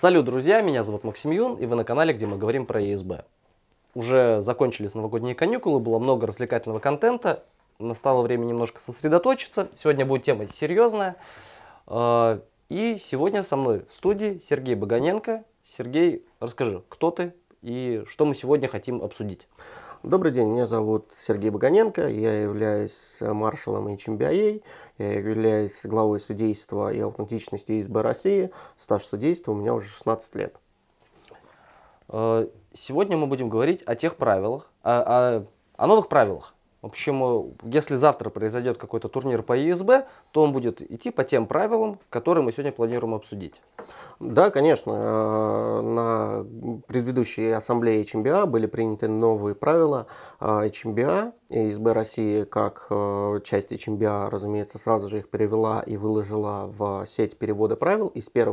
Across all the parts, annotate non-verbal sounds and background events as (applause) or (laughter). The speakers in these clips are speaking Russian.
Салют, друзья, меня зовут Максим Юн, и вы на канале, где мы говорим про ЕСБ. Уже закончились новогодние каникулы, было много развлекательного контента, настало время немножко сосредоточиться. Сегодня будет тема серьезная. А, и сегодня со мной в студии Сергей Баганенко. Сергей, расскажи, кто ты и что мы сегодня хотим обсудить. Добрый день, меня зовут Сергей Баганенко, я являюсь маршалом HMBIA, являюсь главой судейства и аутентичности ИСБ России. Стаж судейства у меня уже 16 лет. Э, сегодня мы будем говорить о тех правилах, о, о, о новых правилах, в общем, э, если завтра произойдет какой-то турнир по ЕСБ, то он будет идти по тем правилам, которые мы сегодня планируем обсудить. Да, конечно. Э, на предыдущей ассамблее ЧМБА были приняты новые правила ЧМБА. Э, ЕСБ России, как часть ЧМБА, разумеется, сразу же их перевела и выложила в сеть перевода правил. И с 1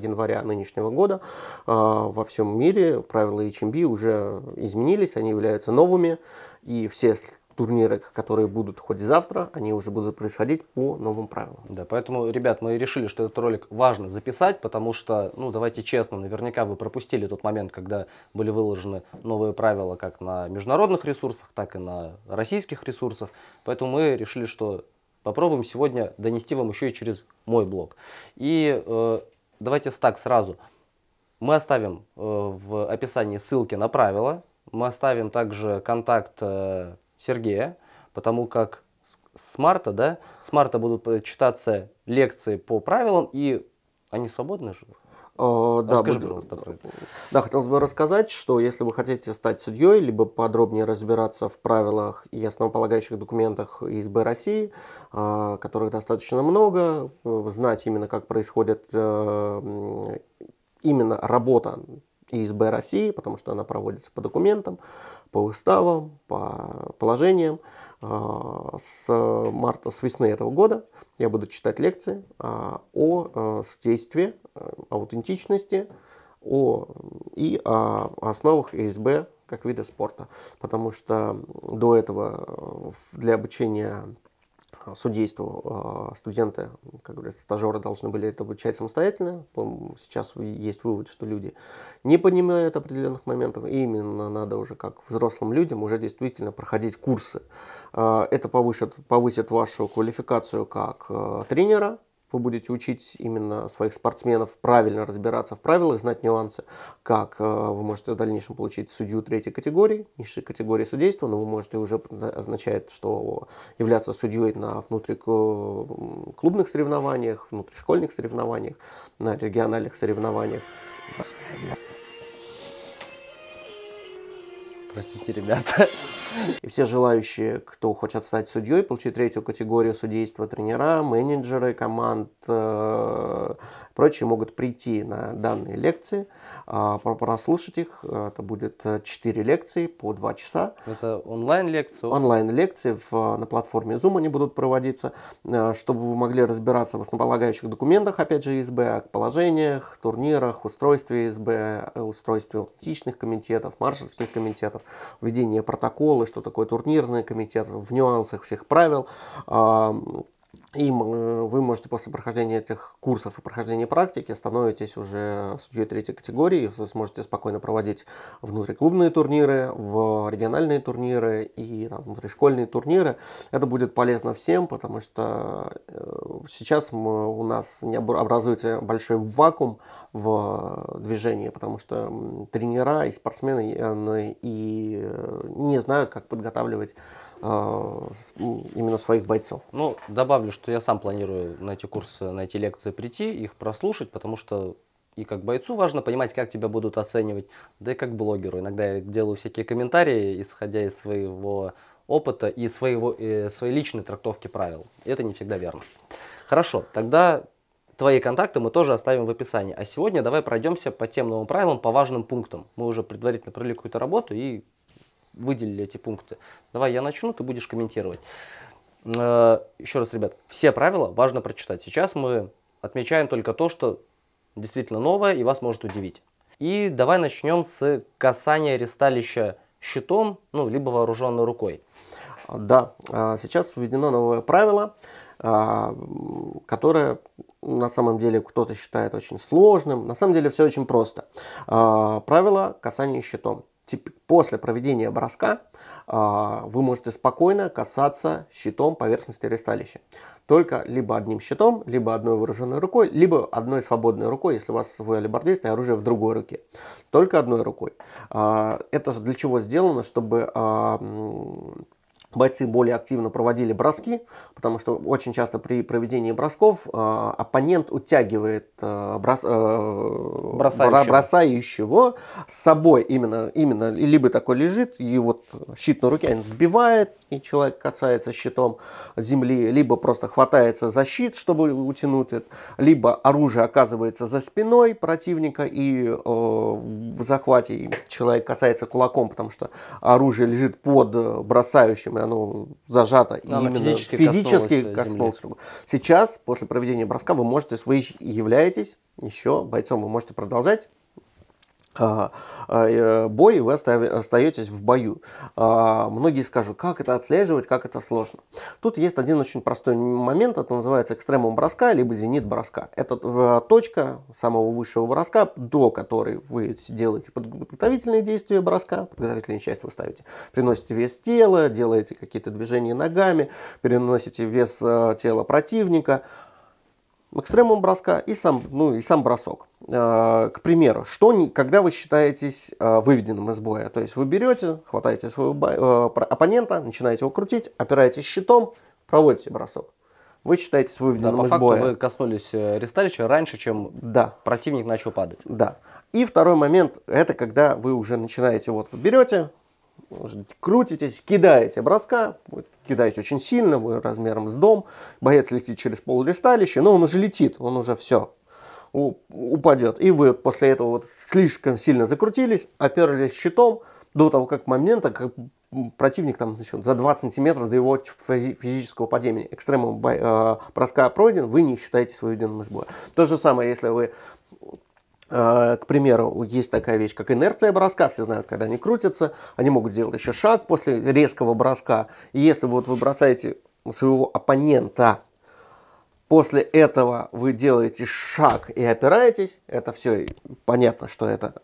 января нынешнего года во всем мире правила ИЧМБ уже изменились, они являются новыми. И все турниры, которые будут хоть завтра, они уже будут происходить по новым правилам. Да, поэтому, ребят, мы решили, что этот ролик важно записать, потому что, ну, давайте честно, наверняка вы пропустили тот момент, когда были выложены новые правила как на международных ресурсах, так и на российских ресурсах. Поэтому мы решили, что попробуем сегодня донести вам еще и через мой блог. И э, давайте так сразу. Мы оставим э, в описании ссылки на правила, мы оставим также контакт э, Сергея, потому как с марта, да, с марта будут э, читаться лекции по правилам, и они свободны же? Э, да, Расскажи, да, хотелось бы рассказать, что если вы хотите стать судьей, либо подробнее разбираться в правилах и основополагающих документах ИСБ России, э, которых достаточно много, знать именно, как происходит именно работа ИСБ России, потому что она проводится по документам, по уставам, по положениям. А, с марта, с весны этого года я буду читать лекции а, о а, действии, аутентичности о, и о основах СБ как вида спорта. Потому что до этого э, для обучения судейству а, студенты, как говорится, стажеры должны были это обучать самостоятельно. Сейчас есть вывод, что люди не понимают определенных моментов, и именно надо уже как взрослым людям уже действительно проходить курсы. А, это повысит, повысит вашу квалификацию как а, тренера, вы будете учить именно своих спортсменов правильно разбираться в правилах, знать нюансы, как э, вы можете в дальнейшем получить судью третьей категории, низшей категории судейства, но вы можете уже означает, что являться судьей на внутриклубных э, соревнованиях, внутришкольных соревнованиях, на региональных соревнованиях. Простите, ребята. И все желающие, кто хочет стать судьей, получить третью категорию судейства тренера, менеджеры команд, э, прочие могут прийти на данные лекции, э, прослушать их. Это будет 4 лекции по 2 часа. Это онлайн-лекции? Онлайн-лекции на платформе Zoom они будут проводиться, э, чтобы вы могли разбираться в основополагающих документах, опять же, СБ, о положениях, турнирах, устройстве СБ, э, устройстве аутентичных комитетов, маршальских комитетов, введение протокола, что такое турнирный комитет, в нюансах всех правил. И э, вы можете после прохождения этих курсов и прохождения практики становитесь уже судьей третьей категории, вы сможете спокойно проводить внутриклубные турниры, в региональные турниры и там, внутришкольные турниры. Это будет полезно всем, потому что э, сейчас мы, у нас не образуется большой вакуум в движении, потому что тренера и спортсмены и э, ну, не знают, как подготавливать именно своих бойцов. Ну, добавлю, что что я сам планирую на эти курсы, на эти лекции прийти, их прослушать, потому что и как бойцу важно понимать, как тебя будут оценивать, да и как блогеру. Иногда я делаю всякие комментарии, исходя из своего опыта и своего, и э, своей личной трактовки правил. это не всегда верно. Хорошо, тогда твои контакты мы тоже оставим в описании. А сегодня давай пройдемся по тем новым правилам, по важным пунктам. Мы уже предварительно провели какую-то работу и выделили эти пункты. Давай я начну, ты будешь комментировать. Э, Еще раз, ребят, все правила важно прочитать. Сейчас мы отмечаем только то, что действительно новое и вас может удивить. И давай начнем с касания ресталища щитом, ну, либо вооруженной рукой. Да, э, сейчас введено новое правило, э, которое на самом деле кто-то считает очень сложным. На самом деле все очень просто. Правило касания щитом. После проведения броска а, вы можете спокойно касаться щитом поверхности ресталища. Только либо одним щитом, либо одной вооруженной рукой, либо одной свободной рукой, если у вас свой алибардист и оружие в другой руке. Только одной рукой. А, это же для чего сделано, чтобы а, бойцы более активно проводили броски, потому что очень часто при проведении бросков э, оппонент утягивает э, брос, э, бросающего. бросающего с собой именно, именно либо такой лежит, и вот щит на руке он сбивает, и человек касается щитом земли, либо просто хватается за щит, чтобы утянуть это, либо оружие оказывается за спиной противника, и э, в захвате человек касается кулаком, потому что оружие лежит под э, бросающим, стороны оно зажато и именно физически, физически коснулось э, руку. Сейчас, после проведения броска, вы можете, вы являетесь еще бойцом, вы можете продолжать а, а, э, бой, и вы остаетесь в бою. А, многие скажут, как это отслеживать, как это сложно. Тут есть один очень простой момент, это называется экстремум броска, либо зенит броска. Это точка самого высшего броска, до которой вы делаете подготовительные действия броска, подготовительную часть вы ставите, приносите вес тела, делаете какие-то движения ногами, переносите вес э, тела противника, экстремум броска и сам, ну, и сам бросок. Э, к примеру, что, когда вы считаетесь э, выведенным из боя, то есть вы берете, хватаете своего э, оппонента, начинаете его крутить, опираетесь щитом, проводите бросок. Вы считаетесь выведенным да, из факту боя. Вы коснулись ресталища раньше, чем да. противник начал падать. Да. И второй момент, это когда вы уже начинаете, вот вы берете, крутитесь, кидаете броска, кидаете очень сильно, вы размером с дом, боец летит через пол ресталища, но он уже летит, он уже все, упадет. И вы после этого вот слишком сильно закрутились, оперлись щитом до того как момента, как противник там значит, за 2 сантиметра до его физического падения экстремум э, броска пройден, вы не считаете свою единым боя. То же самое, если вы Э, к примеру, есть такая вещь, как инерция броска. Все знают, когда они крутятся, они могут сделать еще шаг после резкого броска. И если вот вы бросаете своего оппонента, после этого вы делаете шаг и опираетесь, это все понятно, что это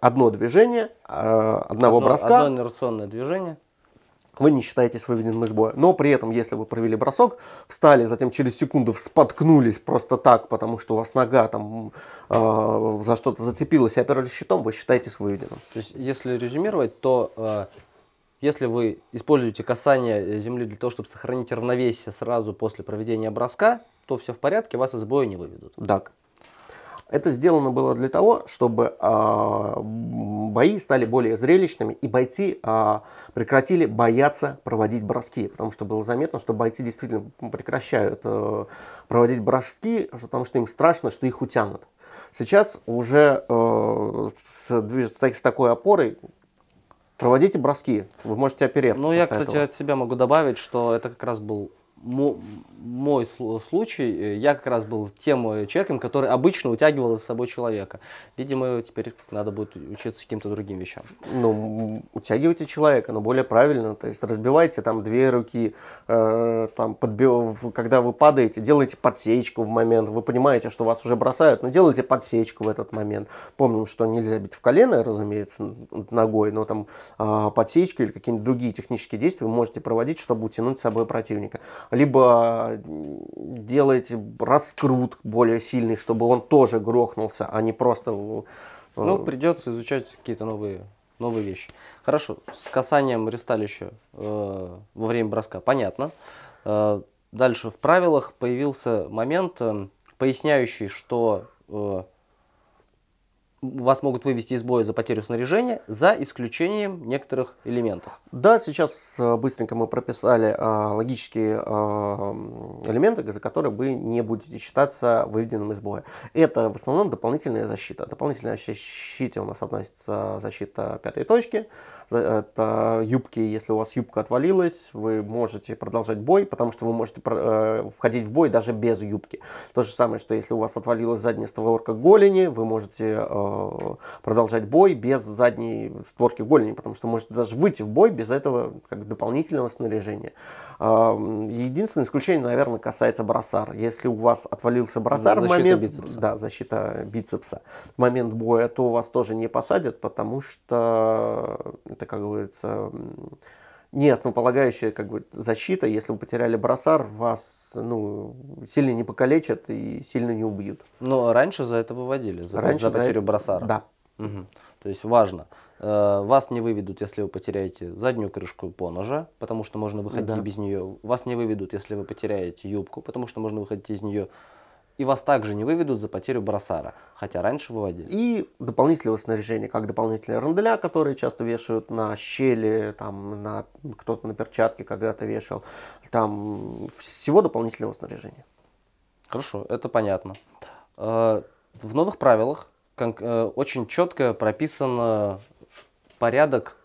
одно движение, э, одного одно, броска. Одно инерционное движение вы не считаетесь выведенным из боя. Но при этом, если вы провели бросок, встали, затем через секунду вспоткнулись просто так, потому что у вас нога там э, за что-то зацепилась и оперлись щитом, вы считаетесь выведенным. То есть, если резюмировать, то э, если вы используете касание э, земли для того, чтобы сохранить равновесие сразу после проведения броска, то все в порядке, вас из боя не выведут. Так. Это сделано было для того, чтобы э, бои стали более зрелищными и бойцы э, прекратили бояться проводить броски, потому что было заметно, что бойцы действительно прекращают э, проводить броски, потому что им страшно, что их утянут. Сейчас уже э, с, с такой опорой проводите броски, вы можете опереться. Ну, я, кстати, этого. от себя могу добавить, что это как раз был мой случай, э, я как раз был тем э, человеком, который обычно утягивал за собой человека. Видимо, теперь надо будет учиться каким-то другим вещам. Ну, утягивайте человека, но более правильно. То есть разбивайте там две руки, э, там, подбив, когда вы падаете, делайте подсечку в момент. Вы понимаете, что вас уже бросают, но делайте подсечку в этот момент. Помним, что нельзя бить в колено, разумеется, ногой, но там э, подсечки или какие-нибудь другие технические действия вы можете проводить, чтобы утянуть с собой противника либо делаете раскрут более сильный, чтобы он тоже грохнулся, а не просто... Э, ну, придется изучать какие-то новые, новые вещи. Хорошо, с касанием ресталища э, во время броска, понятно. Э, дальше в правилах появился момент, э, поясняющий, что э, вас могут вывести из боя за потерю снаряжения, за исключением некоторых элементов. Да, сейчас э, быстренько мы прописали а, логические а, элементы, за которые вы не будете считаться выведенным из боя. Это в основном дополнительная защита. Дополнительная защита у нас относится защита пятой точки, Э, это юбки, если у вас юбка отвалилась, вы можете продолжать бой, потому что вы можете э, входить в бой даже без юбки. То же самое, что если у вас отвалилась задняя створка голени, вы можете э, продолжать бой без задней створки голени, потому что можете даже выйти в бой без этого как дополнительного снаряжения. Единственное исключение, наверное, касается бросар. Если у вас отвалился бросар в момент... Бицепса. Да, защита бицепса. В момент боя, то вас тоже не посадят, потому что это, как говорится, не основополагающая как бы, защита. Если вы потеряли бросар, вас ну, сильно не покалечат и сильно не убьют. Но раньше за это выводили, за, раньше за потерю за это... бросара. Да. Угу. То есть важно. Э, вас не выведут, если вы потеряете заднюю крышку по ножа, потому что можно выходить да. без нее. Вас не выведут, если вы потеряете юбку, потому что можно выходить из нее и вас также не выведут за потерю бросара, хотя раньше выводили. И дополнительного снаряжения, как дополнительные ранделя, которые часто вешают на щели, там на кто-то на перчатке когда-то вешал, там всего дополнительного снаряжения. Хорошо, это понятно. Э, в новых правилах э, очень четко прописан э, порядок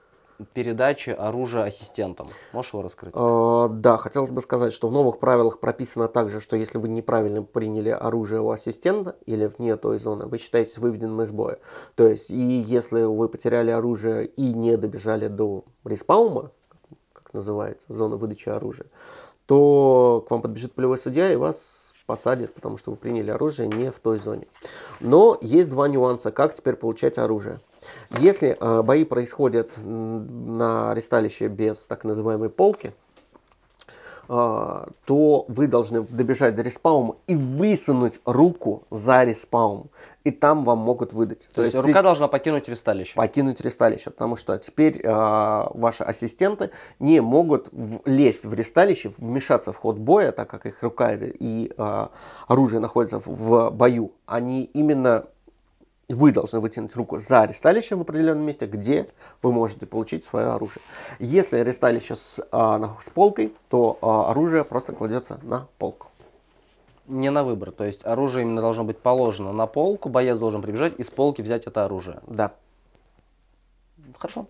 передачи оружия ассистентам. Можешь его раскрыть? Э, да, хотелось бы сказать, что в новых правилах прописано также, что если вы неправильно приняли оружие у ассистента или вне той зоны, вы считаетесь выведенным из боя. То есть, и если вы потеряли оружие и не добежали до респаума, как называется, зона выдачи оружия, то к вам подбежит полевой судья и вас посадят, потому что вы приняли оружие не в той зоне. Но есть два нюанса, как теперь получать оружие. Если а, бои происходят на ресталище без так называемой полки, а, то вы должны добежать до респаума и высунуть руку за респаум. И там вам могут выдать. То, то есть, есть рука должна покинуть ресталище? Покинуть ресталище, потому что теперь э, ваши ассистенты не могут лезть в ресталище, вмешаться в ход боя, так как их рука и э, оружие находятся в, в бою. Они именно вы должны вытянуть руку за аресталище в определенном месте, где вы можете получить свое оружие. Если аресталище с, а, с полкой, то а, оружие просто кладется на полку. Не на выбор, то есть оружие именно должно быть положено на полку, боец должен прибежать и с полки взять это оружие. Да. Хорошо.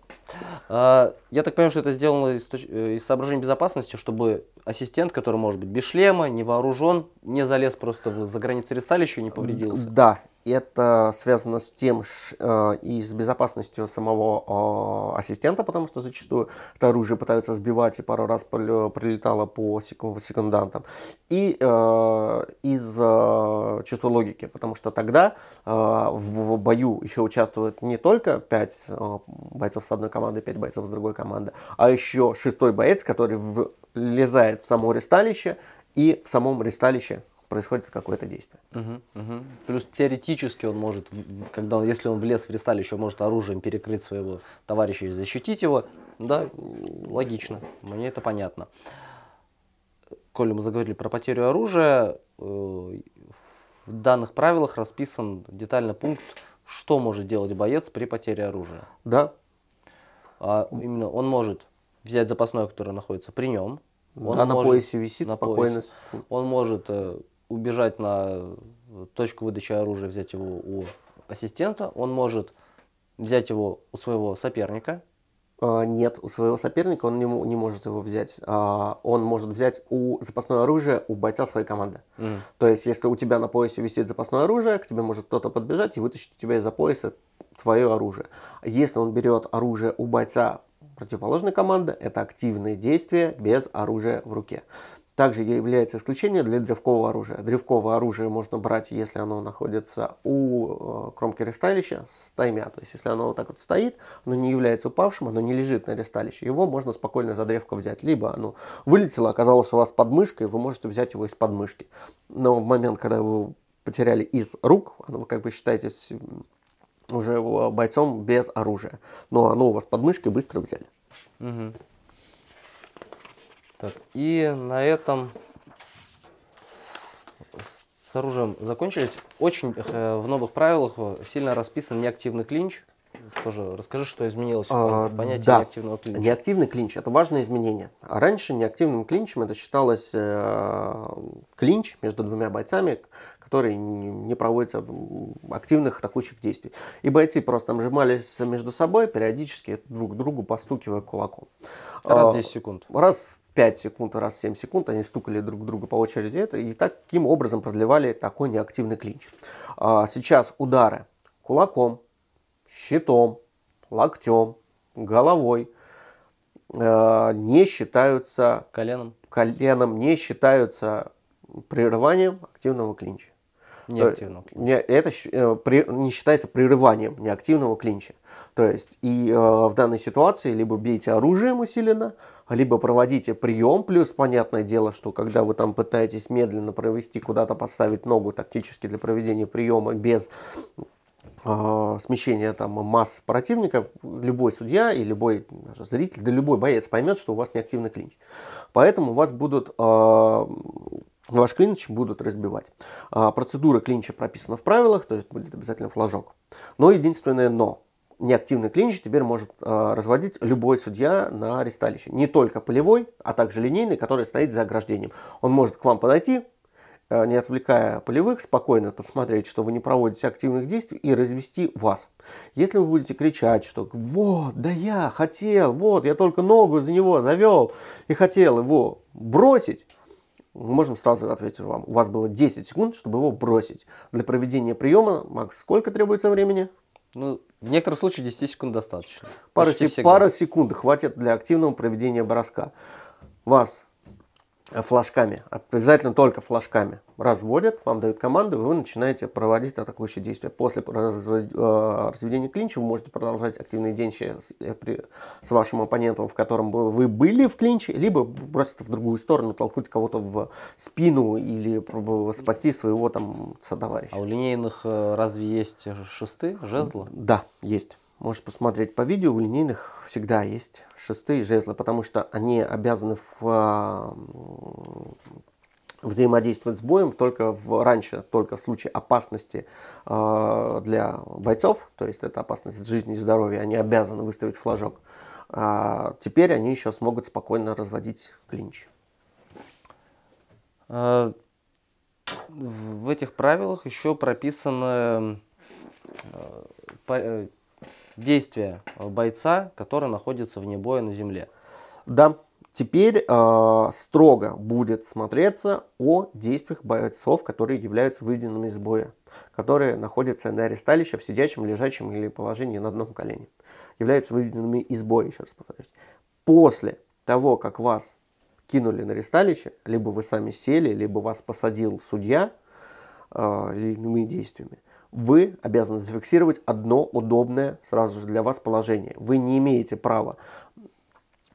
А, я так понимаю, что это сделано из, э, из соображений безопасности, чтобы ассистент, который может быть без шлема, не вооружен, не залез просто за границу ресталища и не повредился. Да, это связано с тем э, и с безопасностью самого э, ассистента, потому что зачастую это оружие пытаются сбивать, и пару раз прилетало по секундантам. И э, из э, чувства логики, потому что тогда в, бою еще участвуют не только 5 бойцов с одной команды, 5 бойцов с другой команды, а еще шестой боец, который в лезает в само ресталище, и в самом ресталище происходит какое-то действие. Угу, угу. Плюс теоретически он может, когда, если он влез в ресталище, он может оружием перекрыть своего товарища и защитить его. Да, логично, мне это понятно. Коли мы заговорили про потерю оружия, э, в данных правилах расписан детально пункт, что может делать боец при потере оружия. Да. А именно он может взять запасное, которое находится при нем. Он да, может, на поясе висит на спокойно. Поясе. Он может э, убежать на э, точку выдачи оружия, взять его у ассистента. Он может взять его у своего соперника. А, нет, у своего соперника он не, не может его взять. А, он может взять у запасное оружие у бойца своей команды. Mm. То есть, если у тебя на поясе висит запасное оружие, к тебе может кто-то подбежать и вытащить у тебя из-за пояса твое оружие. Если он берет оружие у бойца Противоположная команда – это активные действия без оружия в руке. Также является исключение для древкового оружия. Древковое оружие можно брать, если оно находится у э, кромки ресталища с таймя. То есть, если оно вот так вот стоит, оно не является упавшим, оно не лежит на ресталище. Его можно спокойно за древко взять. Либо оно вылетело, оказалось у вас под мышкой, вы можете взять его из подмышки. Но в момент, когда вы потеряли из рук, оно вы как бы считаетесь уже э, бойцом без оружия. Но оно у вас под мышкой быстро взяли. Угу. Так, и на этом с оружием закончились. Очень э, в новых правилах э, сильно расписан неактивный клинч тоже расскажи, что изменилось а, в понятии да. неактивного клинча. Неактивный клинч – это важное изменение. Раньше неактивным клинчем это считалось э, клинч между двумя бойцами, который не проводится активных атакующих действий. И бойцы просто обжимались между собой, периодически друг другу постукивая кулаком. Раз в а, 10 секунд. Раз 5 секунд, раз 7 секунд они стукали друг друга по очереди это, и таким образом продлевали такой неактивный клинч. А сейчас удары кулаком, щитом, локтем, головой э, не считаются коленом. коленом, не считаются прерыванием активного клинча. Неактивного клинча. это э, не считается прерыванием неактивного клинча. То есть и э, в данной ситуации либо бейте оружием усиленно, либо проводите прием, плюс понятное дело, что когда вы там пытаетесь медленно провести, куда-то подставить ногу тактически для проведения приема без а, смещение там масс противника, любой судья и любой даже зритель, да любой боец поймет, что у вас неактивный клинч. Поэтому вас будут а, ваш клинч будут разбивать. А, процедура клинча прописана в правилах, то есть будет обязательно флажок. Но единственное но. Неактивный клинч теперь может э, разводить любой судья на аресталище. Не только полевой, а также линейный, который стоит за ограждением. Он может к вам подойти, Э, не отвлекая полевых, спокойно посмотреть, что вы не проводите активных действий и развести вас. Если вы будете кричать, что вот, да я хотел, вот, я только ногу за него завел и хотел его бросить, мы можем сразу ответить вам. У вас было 10 секунд, чтобы его бросить. Для проведения приема, Макс, сколько требуется времени? Ну, в некоторых случаях 10 секунд достаточно. Пара, се- пара секунд хватит для активного проведения броска. Вас Э, флажками, а обязательно только флажками, разводят, вам дают команду, вы начинаете проводить атакующие действия. После э, разведения клинча вы можете продолжать активные действия с, э, с вашим оппонентом, в котором вы были в клинче, либо бросить в другую сторону, толкнуть кого-то в спину или спасти своего там сотоварища. А у линейных разве есть шесты, жезлы? Да, есть. Можешь посмотреть по видео, у линейных всегда есть шестые жезлы, потому что они обязаны в, а, взаимодействовать с боем только в, раньше, только в случае опасности э, для бойцов, то есть это опасность жизни и здоровья, они обязаны выставить флажок. А теперь они еще смогут спокойно разводить клинч. А, в этих правилах еще прописаны э, действия бойца, который находится вне боя на земле. Да, теперь э, строго будет смотреться о действиях бойцов, которые являются выведенными из боя, которые находятся на аресталище в сидячем, лежачем или положении на одном колене. Являются выведенными из боя, еще раз повторюсь. После того, как вас кинули на аресталище, либо вы сами сели, либо вас посадил судья э, иными действиями, вы обязаны зафиксировать одно удобное сразу же для вас положение. Вы не имеете права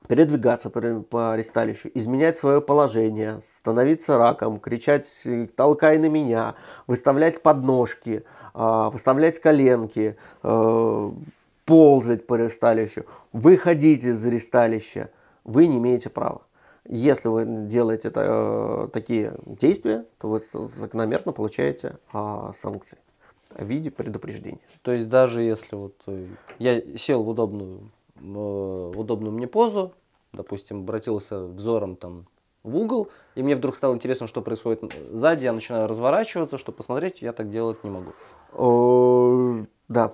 передвигаться по ресталищу, изменять свое положение, становиться раком, кричать э, «толкай на меня», выставлять подножки, а, выставлять коленки, э, ползать по ресталищу, выходить из ресталища. Вы не имеете права. Если вы делаете э, такие действия, то вы закономерно получаете а, санкции в виде предупреждения. То есть даже если вот э, я сел в удобную, э, в удобную мне позу, допустим, обратился взором там в угол, и мне вдруг стало интересно, что происходит сзади, я начинаю разворачиваться, чтобы посмотреть, я так делать не могу. да.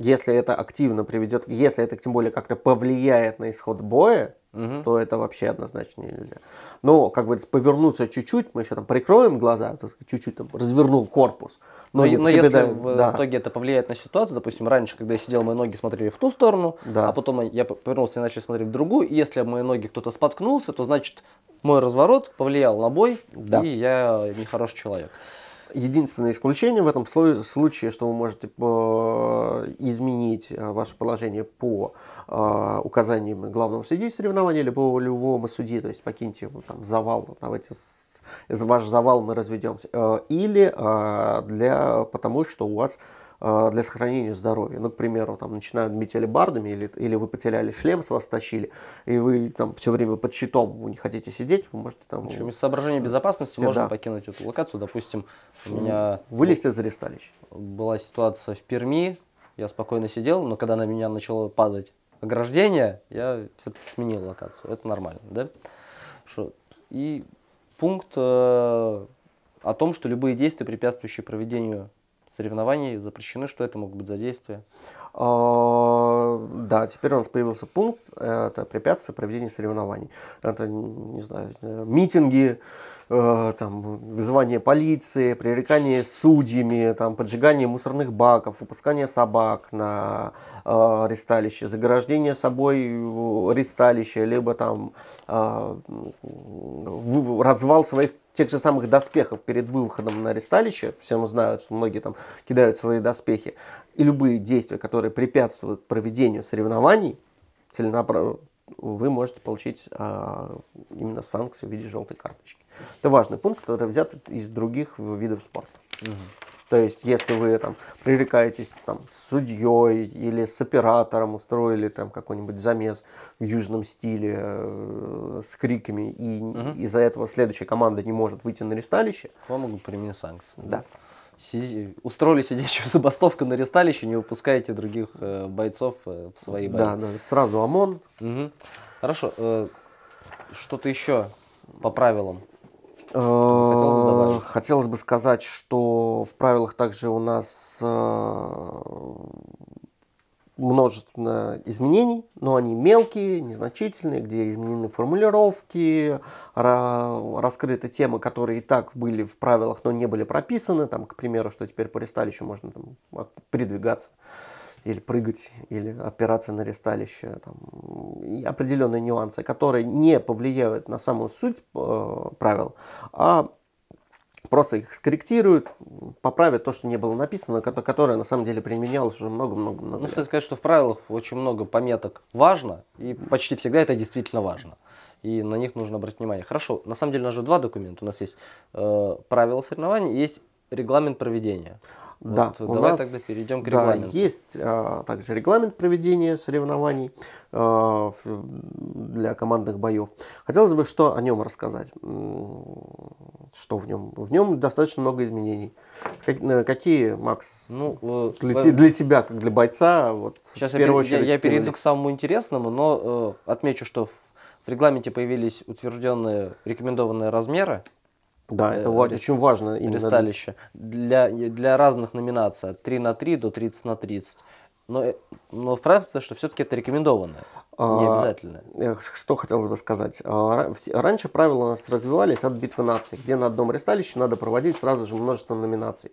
Если это активно приведет, если это тем более как-то повлияет на исход боя, угу. то это вообще однозначно нельзя. Но, как бы повернуться чуть-чуть, мы еще там прикроем глаза, чуть-чуть там развернул корпус. Но, ну, но, но если в да. итоге это повлияет на ситуацию, допустим, раньше, когда я сидел, мои ноги смотрели в ту сторону, да. а потом я повернулся и начал смотреть в другую, и если мои ноги кто-то споткнулся, то значит мой разворот повлиял на бой, да. и я нехороший человек. Единственное исключение в этом случае, что вы можете э, изменить э, ваше положение по э, указаниям главного судьи соревнования или по любому судьи, то есть покиньте там, завал, давайте ваш завал мы разведем. Или для, потому что у вас а, для сохранения здоровья. Ну, к примеру, там начинают метелебардами или, или вы потеряли шлем, с вас тащили, и вы там все время под щитом, вы не хотите сидеть, вы можете там... Причем из соображения безопасности можно да. покинуть эту локацию. Допустим, у ну, меня... Вылезти из аресталища. Была ситуация в Перми, я спокойно сидел, но когда на меня начало падать ограждение, я все-таки сменил локацию. Это нормально, да? Что? И пункт э, о том, что любые действия, препятствующие проведению соревнований запрещены, что это могут быть за действия? А, да, теперь у нас появился пункт, это препятствие проведения соревнований. Это, не знаю, митинги, э, там, вызывание полиции, пререкание судьями, там, поджигание мусорных баков, выпускание собак на э, ресталище, заграждение собой э, ресталища, либо там э, развал своих тех же самых доспехов перед выходом на аресталище, все мы знают, что многие там кидают свои доспехи, и любые действия, которые препятствуют проведению соревнований, целенаправленно, вы можете получить а, именно санкции в виде желтой карточки. Это важный пункт, который взят из других видов спорта. Угу. То есть, если вы там привлекаетесь там, с судьей или с оператором, устроили там какой-нибудь замес в южном стиле э, с криками, и угу. из-за этого следующая команда не может выйти на ресталище. вам могут применить санкции. Да. Си... Устроили сидящую (laughs) забастовку на ресталище, не выпускаете других э, бойцов э, в свои бои. Да, да, сразу ОМОН. Угу. Хорошо. Э, что-то еще по правилам Э, хотелось, бы сказать, что в правилах также у нас э, множество изменений, но они мелкие, незначительные, где изменены формулировки, раскрыты темы, которые и так были в правилах, но не были прописаны, там, к примеру, что теперь по ресталищу можно там, передвигаться или прыгать, или опираться на ресталище, там, определенные нюансы, которые не повлияют на самую суть э, правил, а просто их скорректируют, поправят то, что не было написано, которое на самом деле применялось уже много-много-много. Ну, стоит сказать, что в правилах очень много пометок важно, и почти всегда это действительно важно. И на них нужно обратить внимание. Хорошо, на самом деле у нас же два документа. У нас есть э, правила соревнований, есть регламент проведения. Да, вот, у давай нас, тогда перейдем к регламенту. Да, есть а, также регламент проведения соревнований а, для командных боев. Хотелось бы что о нем рассказать. Что в нем? В нем достаточно много изменений. Как, какие, Макс, ну, э, для, э, для тебя, как для бойца? Вот, сейчас в я, первую очередь, я, я перейду к самому интересному, но э, отмечу, что в регламенте появились утвержденные рекомендованные размеры да, э, это ва- очень важно. Именно. Ресталище. Для, для разных номинаций. от 3 на 3 до 30 на 30. Но, э, но в правильном что все-таки это рекомендовано, а, не обязательно. Что хотелось бы сказать. А, раньше правила у нас развивались от битвы наций, где на одном ресталище надо проводить сразу же множество номинаций.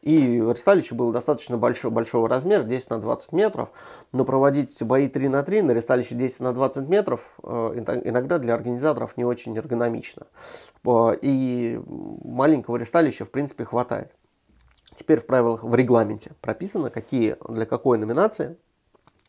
И ресталище было достаточно большого, большого размера, 10 на 20 метров, но проводить бои 3 на 3 на ресталище 10 на 20 метров э, иногда для организаторов не очень эргономично. И маленького ресталища в принципе хватает. Теперь в правилах в регламенте прописано, какие для какой номинации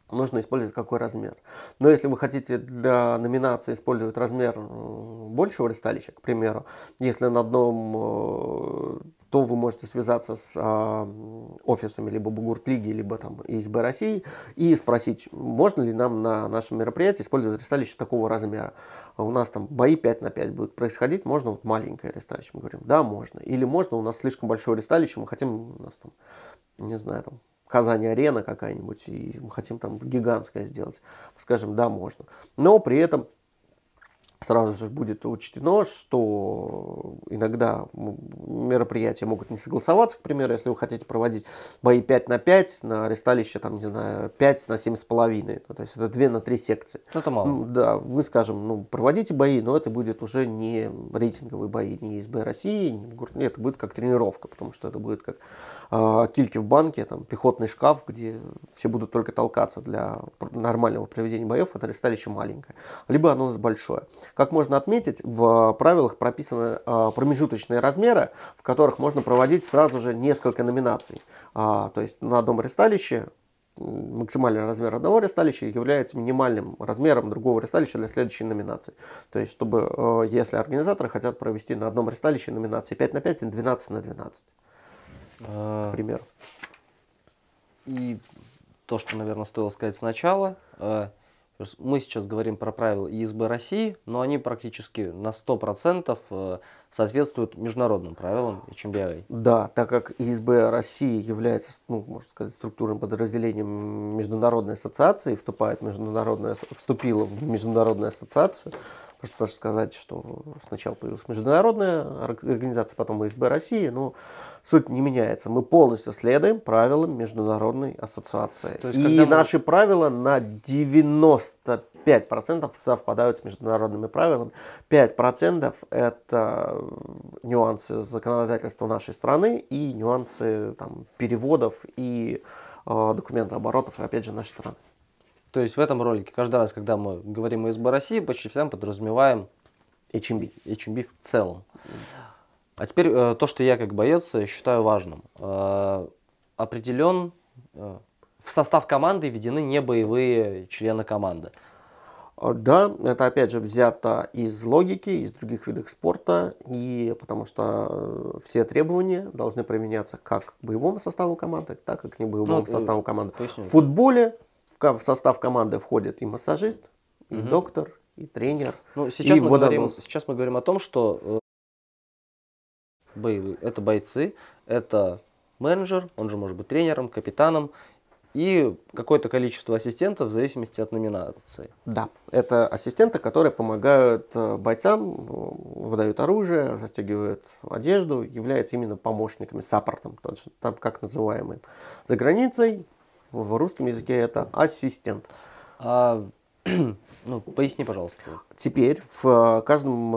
нужно использовать какой размер. Но если вы хотите для номинации использовать размер э, большего ристалища, к примеру, если на одном э, то вы можете связаться с э, офисами либо Бугурт-лиги, либо там ИСБ России и спросить, можно ли нам на нашем мероприятии использовать ресталище такого размера. У нас там бои 5 на 5 будут происходить, можно вот маленькое ресталище? Мы говорим, да, можно. Или можно, у нас слишком большое ресталище, мы хотим, у нас там, не знаю, там Казань-арена какая-нибудь, и мы хотим там гигантское сделать. Скажем, да, можно. Но при этом сразу же будет учтено, что иногда мероприятия могут не согласоваться, к примеру, если вы хотите проводить бои 5 на 5 на ресталище, там, не знаю, 5 на 7,5, ну, то есть это 2 на 3 секции. Ну, это мало. да, вы, скажем, ну, проводите бои, но это будет уже не рейтинговые бои, не СБ России, не, это будет как тренировка, потому что это будет как а, кильки в банке, там, пехотный шкаф, где все будут только толкаться для нормального проведения боев, это ресталище маленькое, либо оно большое. Как можно отметить, в правилах прописаны а, промежуточные размеры, в которых можно проводить сразу же несколько номинаций. А, то есть на одном ресталище максимальный размер одного ресталища является минимальным размером другого ресталища для следующей номинации. То есть, чтобы, э, если организаторы хотят провести на одном ресталище номинации 5 на 5 и 12 на 12. Э, Пример? И то, что, наверное, стоило сказать сначала, э, мы сейчас говорим про правила ИСБ России, но они практически на 100% э, соответствуют международным правилам HMBI. Да, так как ИСБ России является, ну, можно сказать, структурным подразделением международной ассоциации, вступает международная, вступила в международную ассоциацию, Потому даже сказать, что сначала появилась международная организация, потом ОСБ России, но ну, суть не меняется. Мы полностью следуем правилам Международной ассоциации. есть, И мы... наши правила на 95% совпадают с международными правилами. 5% это нюансы законодательства нашей страны и нюансы там, переводов и э, документооборотов, опять же, нашей страны. То есть в этом ролике каждый раз, когда мы говорим о СБ России, почти всегда подразумеваем HMB, HMB в целом. А теперь э, то, что я как боец считаю важным. Э, определен, э, в состав команды введены не боевые члены команды. Да, это опять же взято из логики, из других видов спорта, и потому что все требования должны применяться как к боевому составу команды, так и к небоевому ну, составу команды. Поясню. В футболе в состав команды входит и массажист, и угу. доктор, и тренер, ну, сейчас и мы Говорим, сейчас мы говорим о том, что э, боевые, это бойцы, это менеджер, он же может быть тренером, капитаном, и какое-то количество ассистентов в зависимости от номинации. Да, это ассистенты, которые помогают э, бойцам, э, выдают оружие, застегивают одежду, являются именно помощниками, саппортом, там как называемым. За границей в русском языке это ассистент. А, (clears throat) ну, поясни, пожалуйста. Теперь в, э, каждом,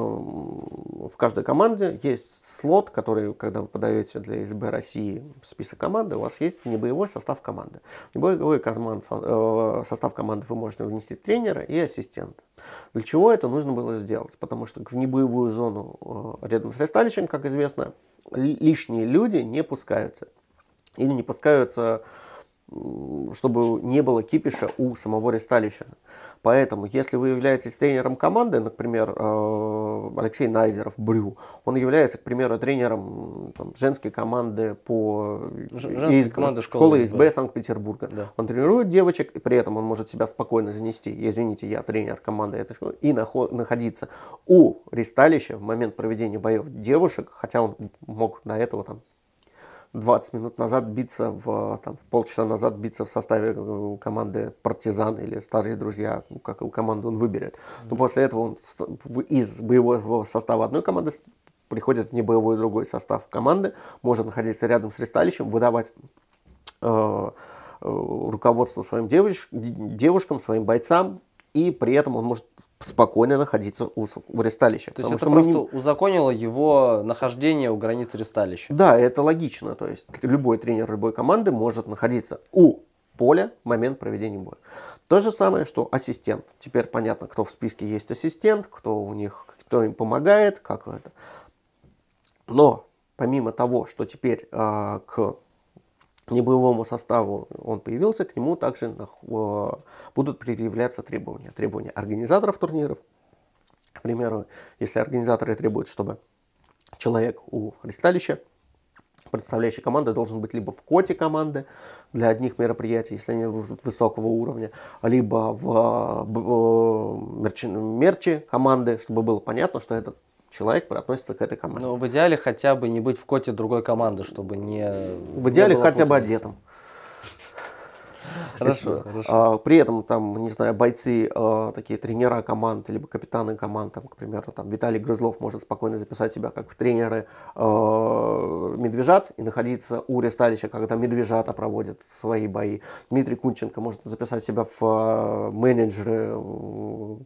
в каждой команде есть слот, который, когда вы подаете для СБ России список команды, у вас есть небоевой состав команды. Небоевой команд, э, состав команды вы можете внести тренера и ассистента. Для чего это нужно было сделать? Потому что в небоевую зону э, рядом с ресталищем, как известно, лишние люди не пускаются. Или не пускаются чтобы не было кипиша у самого ресталища. Поэтому, если вы являетесь тренером команды, например, э, Алексей Найзеров, Брю, он является, к примеру, тренером там, женской команды по э, Женская из... команды школы, СБ да. Санкт-Петербурга. Да. Он тренирует девочек, и при этом он может себя спокойно занести, извините, я тренер команды этой школы, и наход... находиться у ресталища в момент проведения боев девушек, хотя он мог до этого там 20 минут назад биться в, там, в полчаса назад биться в составе э, команды партизан или старые друзья, ну, как команду он выберет, но после этого он из боевого состава одной команды приходит в небоевой другой состав команды, может находиться рядом с ресталищем, выдавать э, э руководство своим девуш, девушкам, своим бойцам, и при этом он может спокойно находиться у, у ресталища. То есть это просто не... узаконило его нахождение у границ ресталища? Да, это логично. То есть любой тренер любой команды может находиться у поля в момент проведения боя. То же самое, что ассистент. Теперь понятно, кто в списке есть ассистент, кто у них, кто им помогает, как это. Но помимо того, что теперь э, к небоевому составу он появился, к нему также э, будут предъявляться требования. Требования организаторов турниров. К примеру, если организаторы требуют, чтобы человек у ристалища, представляющий команды, должен быть либо в коте команды для одних мероприятий, если они высокого уровня, либо в э, э, мерче команды, чтобы было понятно, что этот человек пропросится к этой команде. Но ну, в идеале хотя бы не быть в коте другой команды, чтобы не... В идеале не хотя бы одетым. (laughs) Э, хорошо, хорошо. А, при этом там, не знаю, бойцы, э, такие тренера команд, либо капитаны команд, там, к примеру, там Виталий Грызлов может спокойно записать себя как в тренеры э, медвежат и находиться у ресталища, когда медвежата проводят свои бои. Дмитрий Кунченко может записать себя в менеджеры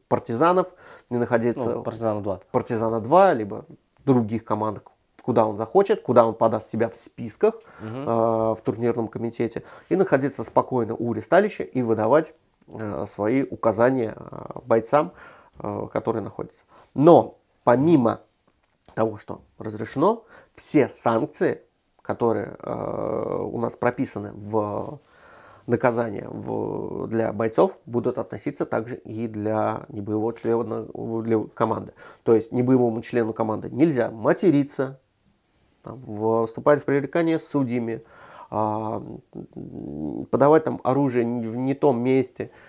партизанов и находиться... Ну, партизана 2. Партизана 2, либо других команд, куда он захочет, куда он подаст себя в списках угу. э, в турнирном комитете, и находиться спокойно у ресталища и выдавать э, свои указания э, бойцам, э, которые находятся. Но помимо того, что разрешено, все санкции, которые э, у нас прописаны в наказания в, для бойцов будут относиться также и для небоевого члена для команды. То есть небоевому члену команды нельзя материться, там, вступать в пререкание с судьями, а, подавать там оружие в не том месте –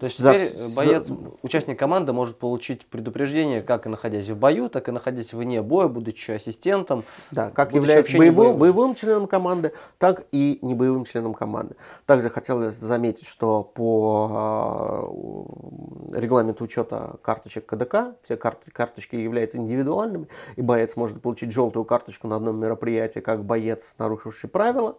то есть за... теперь боец, участник команды может получить предупреждение, как и находясь в бою, так и находясь вне боя, будучи ассистентом. Да, как являясь боевым, боевым. боевым членом команды, так и не боевым членом команды. Также хотелось заметить, что по э, регламенту учета карточек КДК, все карты, карточки являются индивидуальными, и боец может получить желтую карточку на одном мероприятии, как боец, нарушивший правила,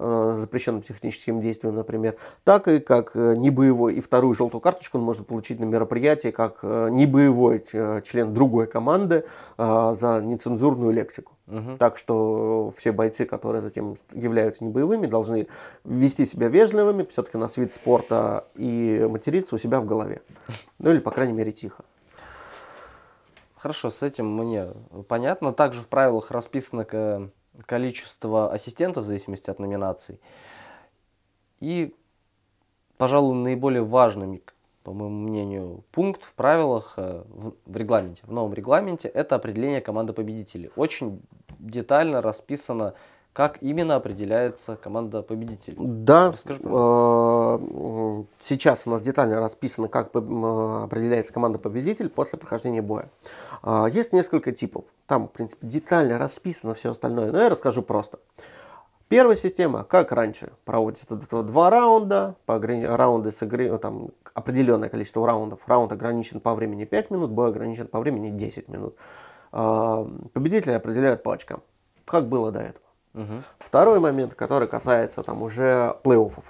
Э, запрещенным техническим действием, например, так и как э, небоевой. И вторую желтую карточку он может получить на мероприятии как э, небоевой член другой команды за нецензурную лексику. Угу. Так что все бойцы, которые затем являются небоевыми, должны вести себя вежливыми, все-таки на нас вид спорта, и материться у себя в голове. (laughs) Ну или, по крайней мере, тихо. Хорошо, с этим мне понятно. Также в правилах расписано количество ассистентов в зависимости от номинаций. И, пожалуй, наиболее важным, по моему мнению, пункт в правилах, э, в регламенте, в новом регламенте, это определение команды победителей. Очень детально расписано, как именно определяется команда победителей? Да, Расскажи, э, сейчас у нас детально расписано, как определяется команда победитель после прохождения боя. Э, есть несколько типов. Там, в принципе, детально расписано все остальное, но я расскажу просто. Первая система, как раньше, проводится два раунда, по раунды с игры, там определенное количество раундов. Раунд ограничен по времени 5 минут, бой ограничен по времени 10 минут. Э, Победителя определяют по очкам, как было до этого. Угу. Второй момент, который касается там уже плей-оффов,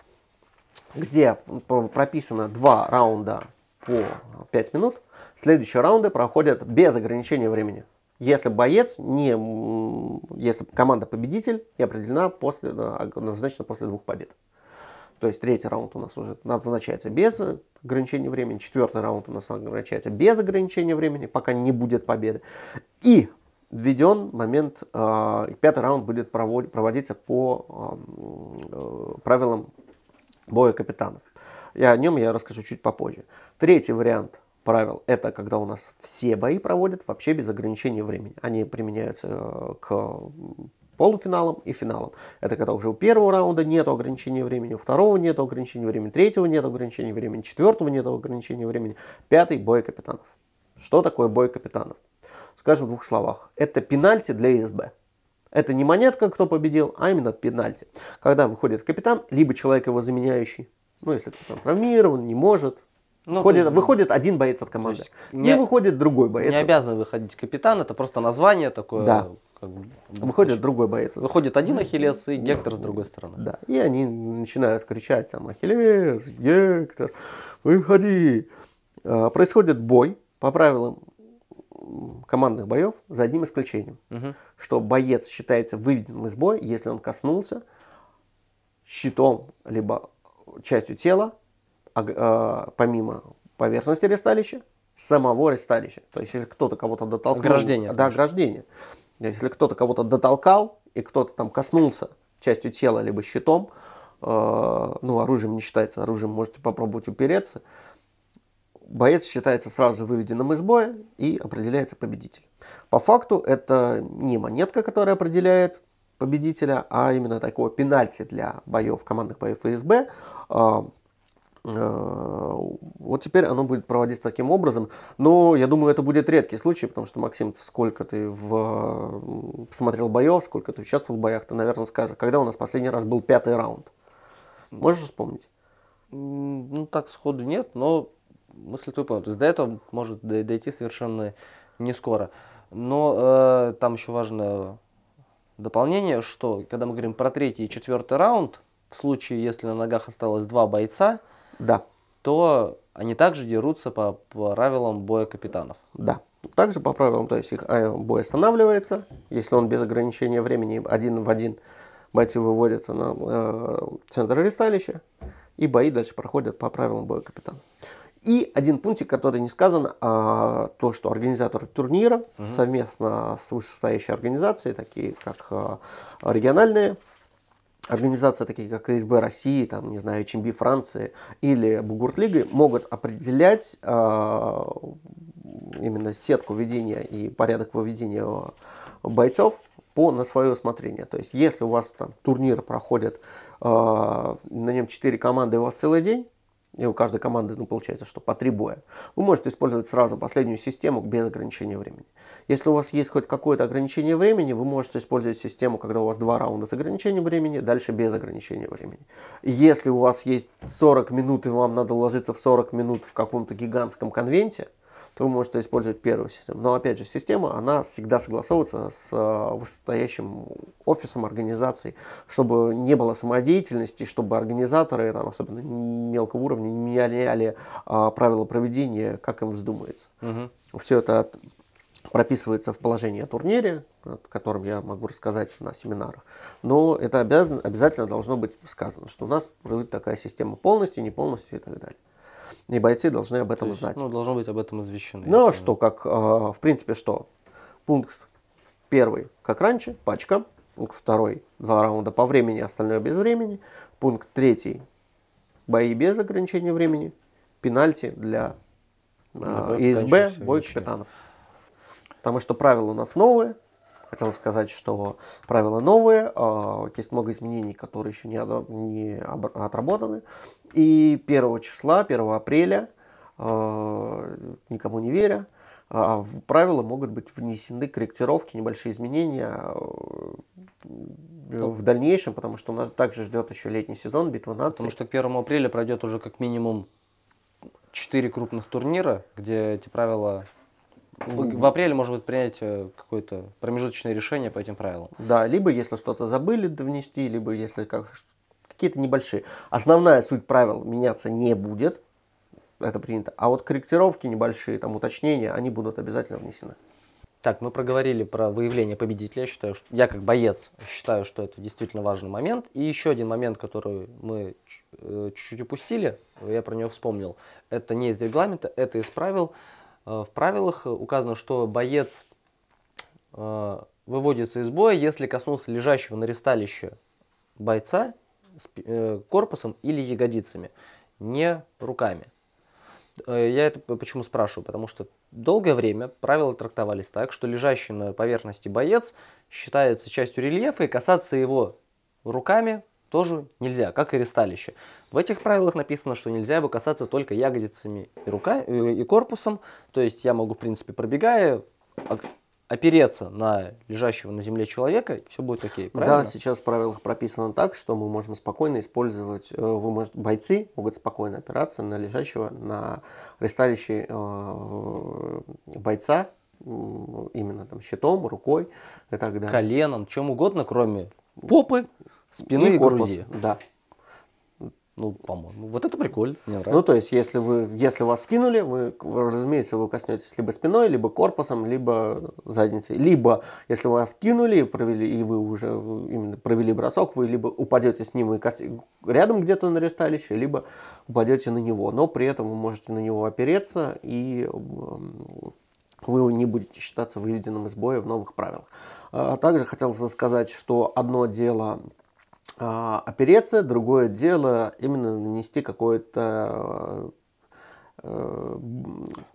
где прописано два раунда по 5 минут. Следующие раунды проходят без ограничения времени. Если боец не, если команда победитель, и определена после, а, назначена после двух побед. То есть третий раунд у нас уже назначается без ограничения времени, четвертый раунд у нас назначается без ограничения времени, пока не будет победы. И введен момент, а, пятый раунд будет проводиться по э, правилам боя капитанов. Я о нем я расскажу чуть попозже. Третий вариант правил – это когда у нас все бои проводят вообще без ограничения времени. Они применяются э, к полуфиналам и финалам. Это когда уже у первого раунда нет ограничения времени, у второго нет ограничения времени, третьего нет ограничения времени, четвертого нет ограничения времени, пятый бой капитанов. Что такое бой капитанов? скажем в двух словах. Это пенальти для СБ. Это не монетка, кто победил, а именно пенальти. Когда выходит капитан, либо человек его заменяющий, ну если капитан травмирован, не может, ну, Ходит, есть, выходит один боец от команды. Не, не выходит другой боец. Не обязан выходить капитан, это просто название такое. Да. Как бы, ну, выходит больше. другой боец. Выходит один Ахиллес и Гектор с другой стороны. Да. И они начинают кричать там Ахиллес, Гектор, выходи. А, происходит бой по правилам командных боев за одним исключением, угу. что боец считается выведенным из боя, если он коснулся щитом либо частью тела, а, э, помимо поверхности ресталища, самого ресталища. То есть, если кто-то кого-то дотолкнул... Ограждение. Да, ограждение. Если кто-то кого-то дотолкал, и кто-то там коснулся частью тела, либо щитом, э, ну, оружием не считается, оружием можете попробовать упереться, боец считается сразу выведенным из боя и определяется победитель. По факту это не монетка, которая определяет победителя, а именно такого пенальти для боев, командных боев ФСБ. А, э, вот теперь оно будет проводиться таким образом. Но я думаю, это будет редкий случай, потому что, Максим, сколько ты в... посмотрел боев, сколько ты участвовал в боях, ты, наверное, скажешь, когда у нас последний раз был пятый раунд. Можешь вспомнить? Ну, так сходу нет, но мысль выполнена. То есть до этого может дойти совершенно не скоро. Но э, там еще важно дополнение, что когда мы говорим про третий и четвертый раунд, в случае, если на ногах осталось два бойца, да. то они также дерутся по правилам боя капитанов. Да. Также по правилам, то есть их э, бой останавливается, если он без ограничения времени один в один бойцы выводятся на э, центр аресталища, и бои дальше проходят по правилам боя капитана. И один пунктик, который не сказан, а, то, что организаторы турнира угу. совместно с вышестоящей организацией, такие как а, региональные организации, такие как КСБ России, там, не знаю, ЧМБ Франции или бугурт могут определять а, именно сетку ведения и порядок выведения бойцов по, на свое усмотрение. То есть, если у вас там турнир проходит, а, на нем 4 команды, и у вас целый день, и у каждой команды, ну, получается, что по три боя. Вы можете использовать сразу последнюю систему без ограничения времени. Если у вас есть хоть какое-то ограничение времени, вы можете использовать систему, когда у вас два раунда с ограничением времени, дальше без ограничения времени. Если у вас есть 40 минут, и вам надо ложиться в 40 минут в каком-то гигантском конвенте – то вы можете использовать первую систему. Но опять же, система, она всегда согласовывается с э, вышестоящим офисом организации, чтобы не было самодеятельности, чтобы организаторы, там, особенно мелкого уровня, не меняли а, правила проведения, как им вздумается. Угу. Все это прописывается в положении о турнире, о котором я могу рассказать на семинарах. Но это обязан, обязательно должно быть сказано, что у нас будет такая система полностью, не полностью и так далее и бойцы должны об этом есть, знать. Ну, должно быть об этом извещены. Ну, а что, как, э, в принципе, что? Пункт первый, как раньше, пачка. Пункт второй, два раунда по времени, остальное без времени. Пункт третий, бои без ограничения времени. Пенальти для э, ИСБ, бой капитанов. Потому что правила у нас новые, Хотел сказать, что правила новые, э, есть много изменений, которые еще не отработаны. И 1 числа, 1 апреля, э, никому не веря, а в правила могут быть внесены корректировки, небольшие изменения э, в дальнейшем, потому что нас также ждет еще летний сезон, битва наций. Потому что к 1 апреля пройдет уже как минимум 4 крупных турнира, где эти правила в апреле может быть принять какое-то промежуточное решение по этим правилам. Да, либо если что-то забыли внести, либо если как какие-то небольшие. Основная суть правил меняться не будет, это принято, а вот корректировки небольшие, там уточнения, они будут обязательно внесены. Так, мы проговорили про выявление победителя. Я считаю, что я как боец считаю, что это действительно важный момент. И еще один момент, который мы э, чуть-чуть упустили, я про него вспомнил. Это не из регламента, это из правил. Э, в правилах указано, что боец э, выводится из боя, если коснулся лежащего на ресталище бойца Э, корпусом или ягодицами, не руками. Э, я это почему спрашиваю? Потому что долгое время правила трактовались так, что лежащий на поверхности боец считается частью рельефа, и касаться его руками тоже нельзя, как и ресталище. В этих правилах написано, что нельзя его касаться только ягодицами и, рука, э, и корпусом. То есть я могу, в принципе, пробегая, опереться на лежащего на земле человека, все будет окей, правильно? Да, сейчас в правилах прописано так, что мы можем спокойно использовать, э, вы можете, бойцы могут спокойно опираться на лежащего, на ресталище э, бойца, именно там щитом, рукой и так далее. Коленом, чем угодно, кроме попы, спины и, и груди. Да. Ну, по-моему. Вот это прикольно, мне нравится. Ну, то есть, если вы, если вас скинули, вы, разумеется, вы коснетесь либо спиной, либо корпусом, либо задницей. Либо, если вас скинули, и провели, и вы уже именно провели бросок, вы либо упадете с ним и кос... рядом где-то на ресталище, либо упадете на него. Но при этом вы можете на него опереться, и вы не будете считаться выведенным из боя в новых правилах. А также хотелось бы сказать, что одно дело а, опереться, другое дело именно нанести какой-то э,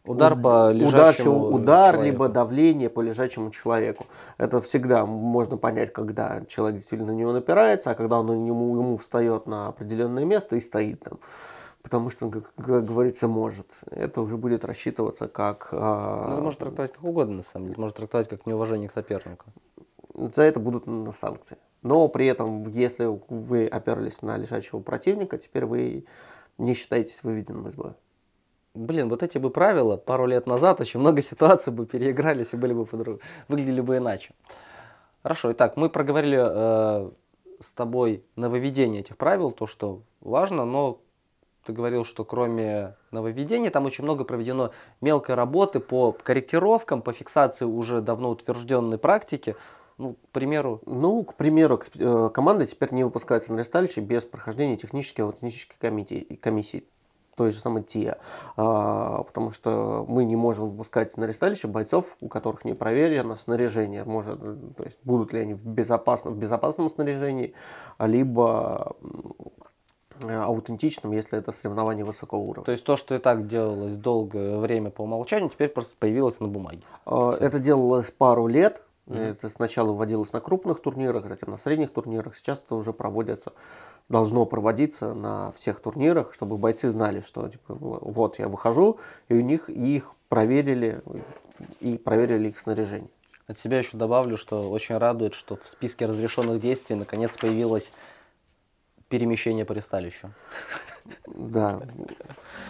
удар по лежащему удар, человеку. либо давление по лежачему человеку. Это всегда можно понять, когда человек действительно на него напирается, а когда он ему, ему встает на определенное место и стоит там. Потому что, как, как говорится, может. Это уже будет рассчитываться как... Э... это можно трактовать как угодно, на самом деле. Может трактовать как неуважение к сопернику. За это будут санкции. Но при этом, если вы оперлись на лежачего противника, теперь вы не считаетесь выведенным из боя. Блин, вот эти бы правила пару лет назад очень много ситуаций бы переигрались и были бы подруг... выглядели бы иначе. Хорошо, итак, мы проговорили э, с тобой нововведение этих правил, то, что важно, но ты говорил, что кроме нововведения там очень много проведено мелкой работы по корректировкам, по фиксации уже давно утвержденной практики. Ну, к примеру. Ну, к примеру, э, команда теперь не выпускается на ресталище без прохождения технической аутентической комиссии, комиссии той же самой ТИА, а, потому что мы не можем выпускать на ресталище бойцов, у которых не проверено снаряжение, может, то есть будут ли они в, безопасном в безопасном снаряжении, либо э, аутентичным, если это соревнование высокого уровня. То есть то, что и так делалось долгое время по умолчанию, теперь просто появилось на бумаге. А, это делалось пару лет, Mm-hmm. Это сначала вводилось на крупных турнирах, затем на средних турнирах. Сейчас это уже проводится, должно проводиться на всех турнирах, чтобы бойцы знали, что типа, вот я выхожу, и у них их проверили, и проверили их снаряжение. От себя еще добавлю, что очень радует, что в списке разрешенных действий наконец появилось перемещение по ресталищу. Да.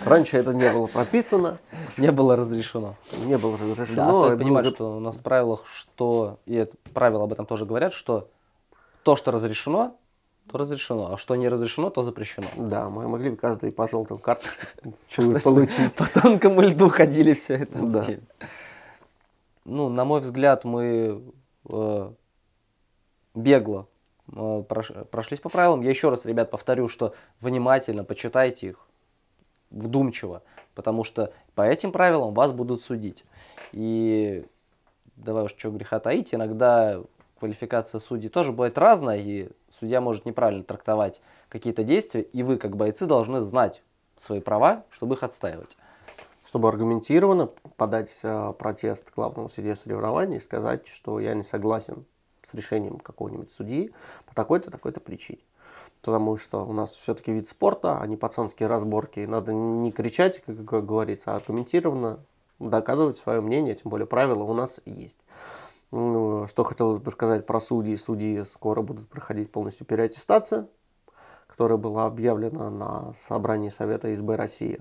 Раньше это не было прописано. Не было разрешено. Не было разрешено. Да, а стоит понимать, что у нас в правилах, что, и правила об этом тоже говорят, что то, что разрешено, то разрешено, а что не разрешено, то запрещено. Да, мы могли бы каждый по желтым карточкам (laughs) получить. По тонкому льду ходили все это. Да. Ну, на мой взгляд, мы э, бегло Э, прошлись по правилам. Я еще раз, ребят, повторю, что внимательно почитайте их, вдумчиво, потому что по этим правилам вас будут судить. И давай уж что греха таить, иногда квалификация судей тоже бывает разная, и судья может неправильно трактовать какие-то действия, и вы, как бойцы, должны знать свои права, чтобы их отстаивать. Чтобы аргументированно подать э, протест главному судье соревнований и сказать, что я не согласен с решением какого-нибудь судьи по такой-то, такой-то причине. Потому что у нас все-таки вид спорта, а не пацанские разборки. И надо не кричать, как, говорится, а аргументированно доказывать свое мнение, тем более правила у нас есть. Ну, что хотел бы сказать про судьи. Судьи скоро будут проходить полностью переаттестацию, которая была объявлена на собрании Совета СБ России,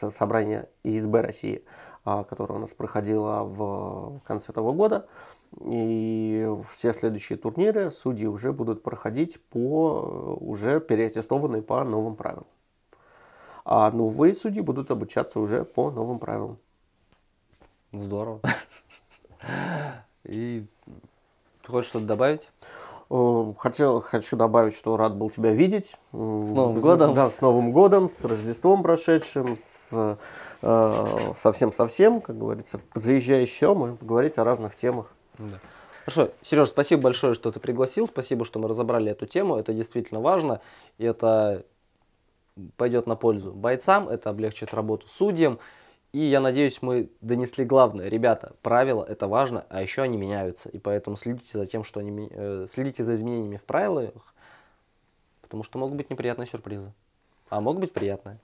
собрание ИСБ России а, которая у нас проходила в конце того года. И все следующие турниры судьи уже будут проходить по э, уже переаттестованные по новым правилам. А новые судьи будут обучаться уже по новым правилам. Здорово. (laughs) И хочешь что-то добавить? Эм, хочу, хочу добавить, что рад был тебя видеть. Эм, с Новым годом. Да, с Новым годом, с Рождеством прошедшим, с э, совсем-совсем, э, как говорится. Заезжай еще, можем поговорить о разных темах. Да. Хорошо, Сереж, спасибо большое, что ты пригласил, спасибо, что мы разобрали эту тему, это действительно важно, и это пойдет на пользу бойцам, это облегчит работу судьям, и я надеюсь, мы донесли главное. Ребята, правила это важно, а еще они меняются. И поэтому следите за тем, что они э, следите за изменениями в правилах, потому что могут быть неприятные сюрпризы. А могут быть приятные.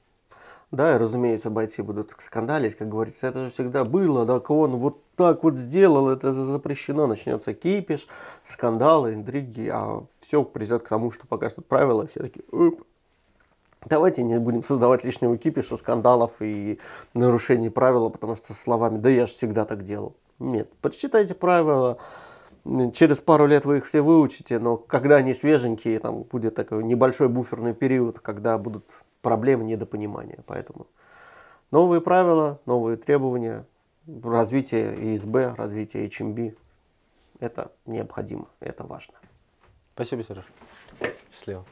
Да, и, разумеется, бойцы будут скандалить, как говорится, это же всегда было, Да, кого он вот так вот сделал, это же запрещено, начнется кипиш, скандалы, интриги, а все придет к тому, что пока что правила, все таки Давайте не будем создавать лишнего кипиша, скандалов и нарушений правила, потому что словами «да я же всегда так делал». Нет, прочитайте правила, через пару лет вы их все выучите, но когда они свеженькие, там будет такой небольшой буферный период, когда будут проблемы недопонимания. Поэтому новые правила, новые требования, развитие ИСБ, развитие HMB – это необходимо, это важно. Спасибо, Сереж. Счастливо.